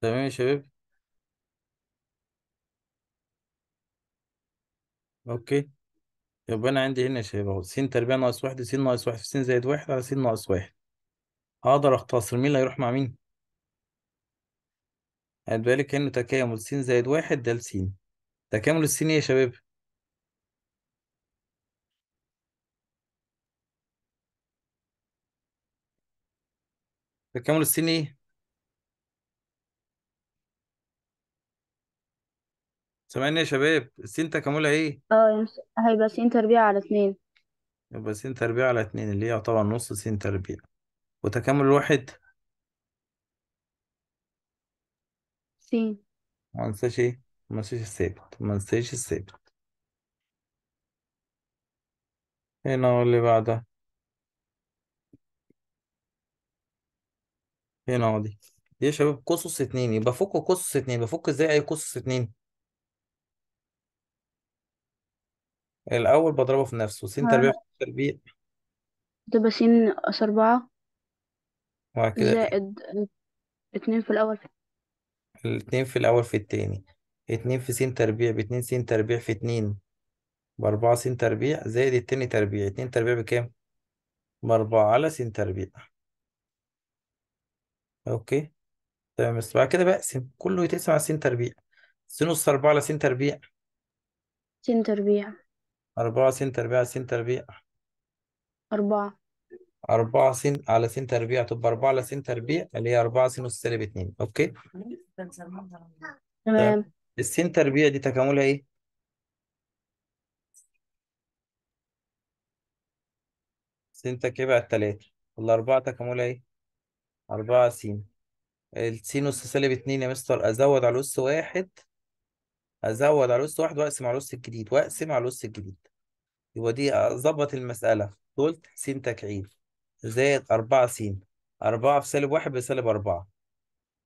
تمام يا شباب اوكي يبقى انا عندي هنا يا شباب اهو س تربيع ناقص واحد س ناقص واحد في س زائد واحد على س ناقص واحد هقدر اختصر مين اللي هيروح مع مين؟ خد بالك كأنه تكامل س زائد واحد ده س تكامل السين ايه يا شباب؟ تكامل السين ايه؟ سامعني يا شباب السين تكاملها ايه؟ اه هيبقى س تربيع على اتنين يبقى س تربيع على اتنين اللي هي طبعا نص س تربيع وتكامل الواحد س ما انساش ايه؟ ما انساش الثابت ما انساش الثابت هنا واللي بعدها هنا دي يا شباب قصص اتنين يبقى فك قصص اتنين بفك ازاي اي قصص اتنين الأول بضربه في نفسه س اه. تربيع في تربيع تبقى س أس أربعة وبعد كده زائد اتنين في الأول في الاتنين في الأول في التاني اتنين في س تربيع باتنين س تربيع في اتنين بأربعة س تربيع زائد التاني تربيع اتنين تربيع بكام؟ بأربعة على س تربيع أوكي تمام بس بعد كده بقسم كله يتقسم على س تربيع س أربعة على س تربيع سين تربيع أربعة س تربيع س تربيع أربعة أربعة س على س تربيع تبقى أربعة على س تربيع اللي هي أربعة س أس سالب اتنين أوكي تمام الس تربيع دي تكاملها إيه؟ س تربيع التلاتة والأربعة تكاملها إيه؟ أربعة س السينوس سالب اتنين يا مستر أزود على الأس واحد ازود على الأس واحد واقسم على الأس الجديد واقسم على الأس الجديد يبقى دي أظبط المسألة دولت س تكعيب زائد أربعة س أربعة في سالب واحد بسالب أربعة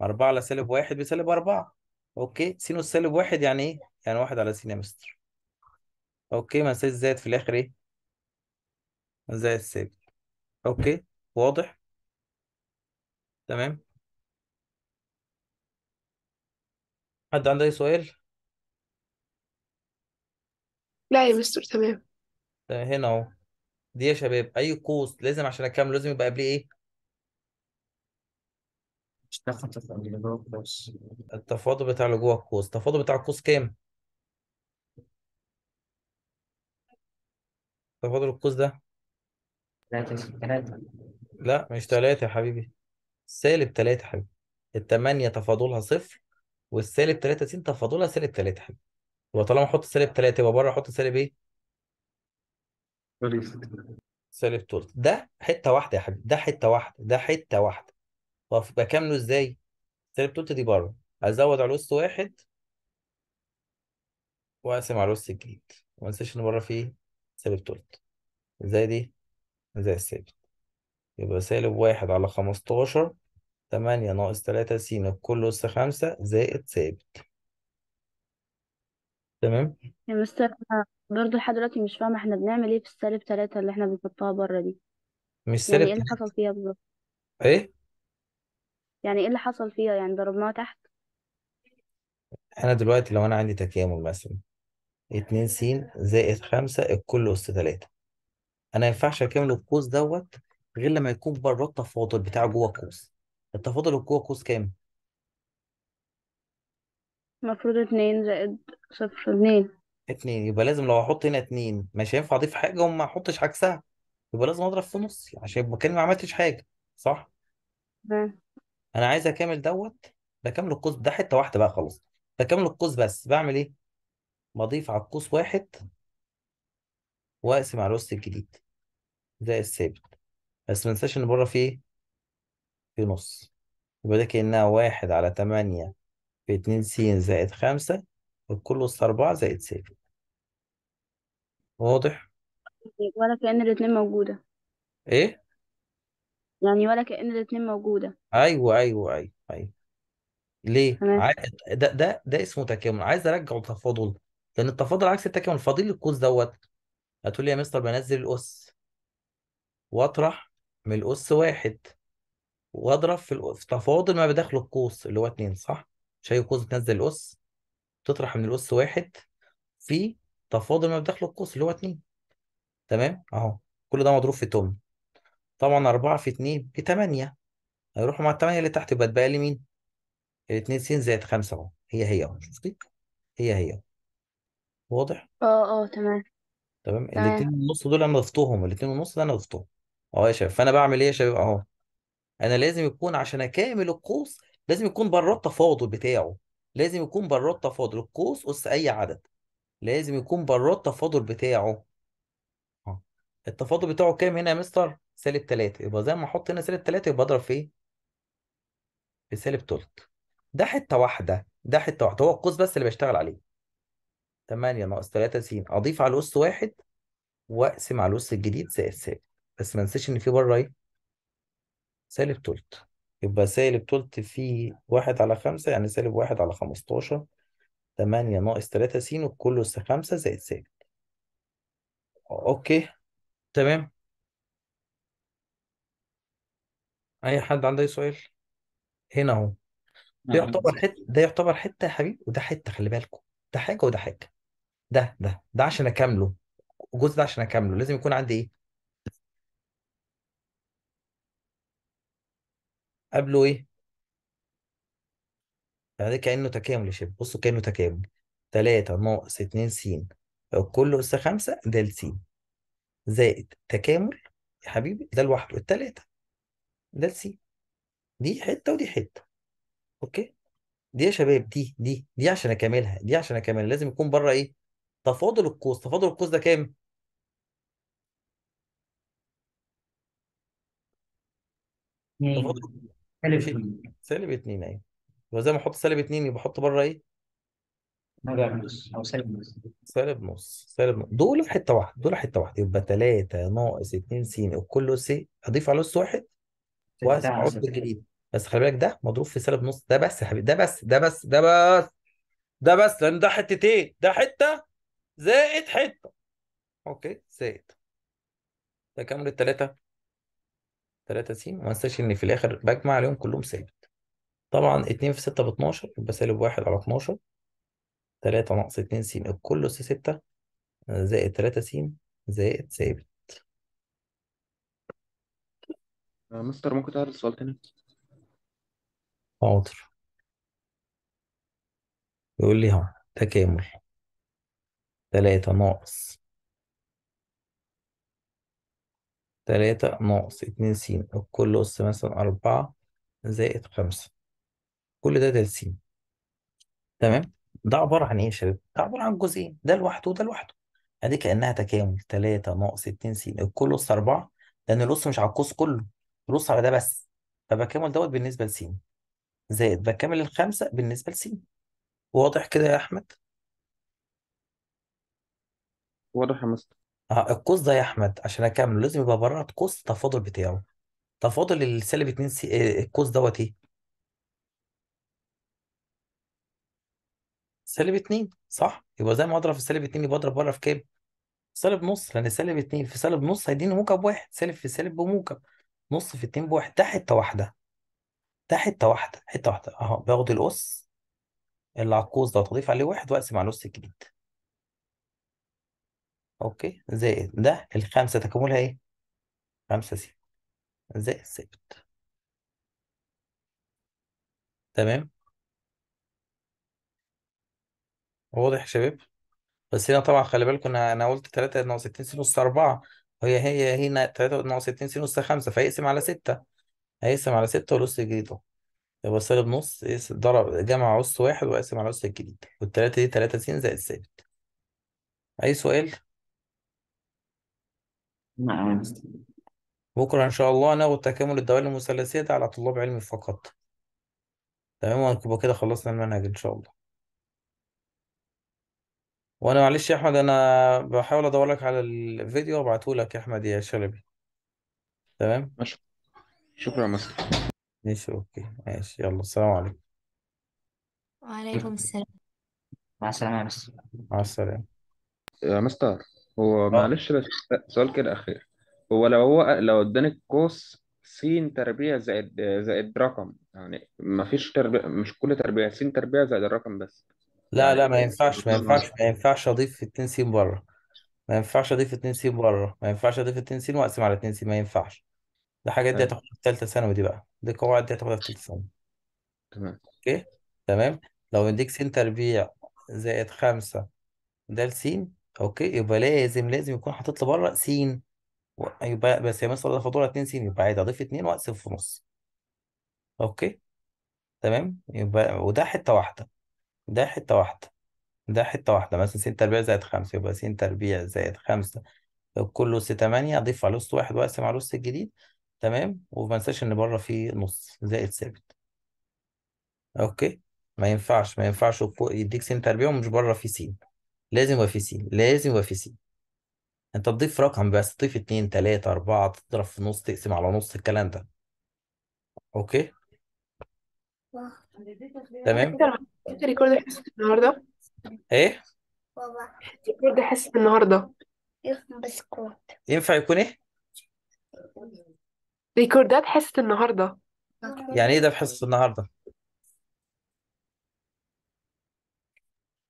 أربعة على سالب واحد بسالب أربعة أوكي سينوس سالب واحد يعني إيه؟ يعني واحد على س يا مستر أوكي ما ننساش زائد في الآخر إيه؟ زائد سالب أوكي واضح؟ تمام؟ حد عنده أي سؤال؟ لا يا مستر تمام هنا اهو دي يا شباب اي قوس لازم عشان اكمل لازم يبقى قبليه ايه التفاضل بتاع اللي جوه القوس التفاضل بتاع القوس كام تفاضل القوس ده لا مش تلاتة يا حبيبي سالب تلاتة يا حبيبي التمانية تفاضلها صفر والسالب تلاتة س تفاضلها سالب تلاتة يا حبيبي وطالما احط سالب 3 يبقى بره احط سالب ايه؟ سالب 12 ده حته واحده يا حبيبي ده حته واحده ده حته واحده طب بكامله ازاي؟ سالب 12 دي بره ازود على الوسط واحد واقسم على الوسط الجديد ما انساش ان بره فيه سالب 12 ازاي دي؟ زي السالب يبقى سالب واحد على 15 8 ناقص 3 س كل أس 5 زائد ثابت تمام يا يعني مستر انا برضه لحد دلوقتي مش فاهمة احنا بنعمل ايه في السالب تلاتة اللي احنا بنحطها بره دي مش يعني سالب ايه اللي تلاتة حصل فيها بالظبط ايه يعني ايه اللي حصل فيها يعني ضربناها تحت انا دلوقتي لو انا عندي تكامل مثلا اتنين س زائد خمسة الكل أس تلاتة انا ما ينفعش اكمل القوس دوت غير لما يكون بره التفاضل بتاعه جوه القوس التفاضل اللي جوه القوس كام المفروض اتنين زائد صفر اتنين اتنين يبقى لازم لو هحط هنا اتنين مش هينفع اضيف حاجة وما احطش عكسها يبقى لازم اضرب في نص عشان يبقى كأني ما عملتش حاجة صح؟ انا عايز اكمل دوت بكمل القوس ده حتة واحدة بقى خلاص بكمل القوس بس بعمل ايه؟ بضيف على القوس واحد واقسم على الوسط الجديد ده الثابت بس ما انساش ان بره فيه في نص يبقى ده كأنها واحد على تمانية اتنين س زائد خمسة الكل أس أربعة زائد ستة واضح؟ ولا كأن الاتنين موجودة إيه؟ يعني ولا كأن الاتنين موجودة أيوه أيوه أيوه أيوه ليه؟ تمام عاي... ده ده ده اسمه تكامل عايز أرجعه التفاضل لأن التفاضل عكس التكامل فاضل لي القوس دوت هتقول لي يا مستر بنزل الأس وأطرح من الأس واحد وأضرب في في تفاضل ما بداخله القوس اللي هو اتنين صح؟ شاي وكوز تنزل الأس تطرح من الأس واحد في تفاضل ما بداخل القوس اللي هو اتنين تمام اهو كل ده مضروب في تمن طبعا أربعة في اتنين بتمانية هيروحوا مع التمانية اللي تحت يبقى اتبقى لي مين؟ الاتنين س زائد خمسة اهو هي هي اهو شفتي؟ هي هي واضح؟ اه اه تمام تمام الاتنين ونص دول أنا ضفتهم الاتنين ونص ده أنا ضفتهم اهو يا شباب فأنا بعمل إيه يا شباب اهو أنا لازم يكون عشان أكامل القوس لازم يكون بره التفاضل بتاعه لازم يكون بره التفاضل القوس أس أي عدد لازم يكون بره التفاضل بتاعه آه. التفاضل بتاعه كام هنا يا مستر؟ سالب 3 يبقى زي ما احط هنا سالب 3 يبقى اضرب في ايه؟ في سالب تلت ده حته واحده ده حته واحده هو القوس بس اللي بشتغل عليه 8 ناقص 3 س اضيف على الأس واحد واقسم على الأس الجديد زائد سالب بس ما انساش ان في بره ايه؟ سالب تلت يبقى سالب تلت في واحد على خمسة يعني سالب واحد على خمستاشر تمانية ناقص تلاتة س وكله س خمسة زائد سالب اوكي تمام اي حد عنده اي سؤال هنا اهو ده نعم. يعتبر حته ده يعتبر حته يا حبيبي وده حته خلي بالكم ده حاجه وده حاجه ده ده ده عشان اكمله الجزء ده عشان اكمله لازم يكون عندي ايه قبله ايه يعني كأنه تكامل يا شباب بصوا كأنه تكامل تلاتة ناقص اتنين س كله أس خمسة ده س زائد تكامل يا حبيبي ده لوحده التلاتة ده س دي حتة ودي حتة أوكي دي يا شباب دي دي دي عشان أكملها دي عشان أكملها لازم يكون بره إيه تفاضل القوس تفاضل القوس ده كام؟ تفاضل سالب 2 سالب 2 ايوه وزي زي ما احط سالب 2 يبقى احط بره ايه؟ سالب نص او سالب نص سالب نص سالب نص دول في حته واحده دول في حته واحده يبقى 3 ناقص 2 س وكل س اضيف على اس واحد واحط الجديد جديد بس خلي بالك ده مضروب في سالب نص ده بس يا حبيبي ده بس ده بس ده بس ده بس لان ده حتتين ده حته زائد حته اوكي زائد ده كام للتلاته؟ 3 س وما انساش ان في الاخر بجمع عليهم كلهم سالب طبعا 2 في 6 ب 12 يبقى سالب 1 على 12 3 ناقص 2 س الكل اس 6 زائد 3 س زائد ثابت آه، مستر ممكن تعرض السؤال تاني حاضر يقول لي ها تكامل 3 ناقص تلاتة ناقص اتنين س الكل أس مثلا أربعة زائد خمسة كل ده س تمام ده عبارة عن إيه يا شباب؟ ده عبارة عن جزئين ده لوحده وده لوحده أدي كأنها تكامل تلاتة ناقص اتنين س الكل أس أربعة لأن الأس مش على القوس كله الأس على ده بس فبكامل دوت بالنسبة لس زائد بكامل الخمسة بالنسبة لس واضح كده يا أحمد؟ واضح يا مستر اه القوس ده يا احمد عشان اكمل لازم يبقى بره قوس التفاضل بتاعه تفاضل السالب 2 سي آه، القوس دوت ايه سالب 2 صح يبقى زي ما اضرب في سالب 2 يبقى اضرب بره في كام سالب نص لان سالب 2 في سالب نص هيديني موجب واحد سالب في سالب بموجب نص في 2 بواحد ده حته واحده ده حته واحده حته واحده اهو باخد الاس اللي على القوس ده وتضيف عليه واحد واقسم على الاس الجديد اوكي زائد ده الخمسة تكاملها ايه؟ خمسة سي زائد ثابت تمام واضح يا شباب بس هنا طبعا خلي بالكم انا قلت 3 ناقص 2 س نص 4 وهي هي هنا 3 ناقص 2 س نص 5 فيقسم على 6 هيقسم على 6 والأس الجديد اهو يبقى سالب نص ضرب جمع أس واحد وقسم على أس الجديد والتلاتة دي 3 س زائد ثابت أي سؤال؟ نعم بكرة إن شاء الله ناخد تكامل الدوائر المثلثية ده على طلاب علمي فقط تمام ونبقى كده خلصنا المنهج إن شاء الله وأنا معلش يا أحمد أنا بحاول أدور لك على الفيديو وأبعته لك يا أحمد يا شلبي تمام ماشي. شكرا مصر ماشي أوكي ماشي يلا السلام عليكم وعليكم السلام مع السلامة يا مستر مع السلامة يا مستر هو آه. معلش بس سؤال كده أخير هو لو هو لو اداني قوس س تربيع زائد زائد رقم يعني مفيش تربيع مش كل تربيع س تربيع زائد الرقم بس لا يعني لا ما ينفعش ما ينفعش ما ينفعش اضيف 2 س بره ما ينفعش اضيف 2 س بره ما ينفعش اضيف 2 س واقسم على 2 س ما ينفعش ده حاجات دي هتاخدها في ثالثه ثانوي دي بقى دي قواعد دي هتاخدها في ثالثه ثانوي تمام اوكي تمام لو اديك س تربيع زائد خمسة ده س اوكي يبقى لازم لازم يكون حاطط لي بره س يبقى بس يا مستر ده فاتوره 2 س يبقى عايز اضيف 2 واقسم في نص اوكي تمام يبقى وده حته واحده ده حته واحده ده حته واحده مثلا س تربيع زائد 5 يبقى س تربيع زائد 5 كله س 8 اضيف على اس 1 واقسم على اس الجديد تمام وما انساش ان بره في نص زائد ثابت اوكي ما ينفعش ما ينفعش يديك س تربيع ومش بره في س لازم يبقى في سي لازم يبقى في سي انت تضيف رقم بس تضيف اتنين تلاتة اربعة تضرب في نص تقسم على نص الكلام ده اوكي تمام ريكورد حصة النهارده ايه ريكورد حصة النهارده بسكوت ينفع يكون ايه ريكوردات حصة النهارده يعني ايه ده في حصة النهارده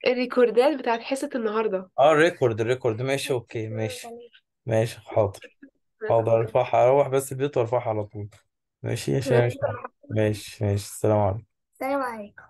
الريكوردات بتاعت حصة النهاردة اه الريكورد الريكورد ماشي اوكي ماشي ماشي حاضر حاضر ارفعها اروح بس البيت وارفعها على طول ماشي شيخ ماشي ماشي السلام عليكم السلام عليكم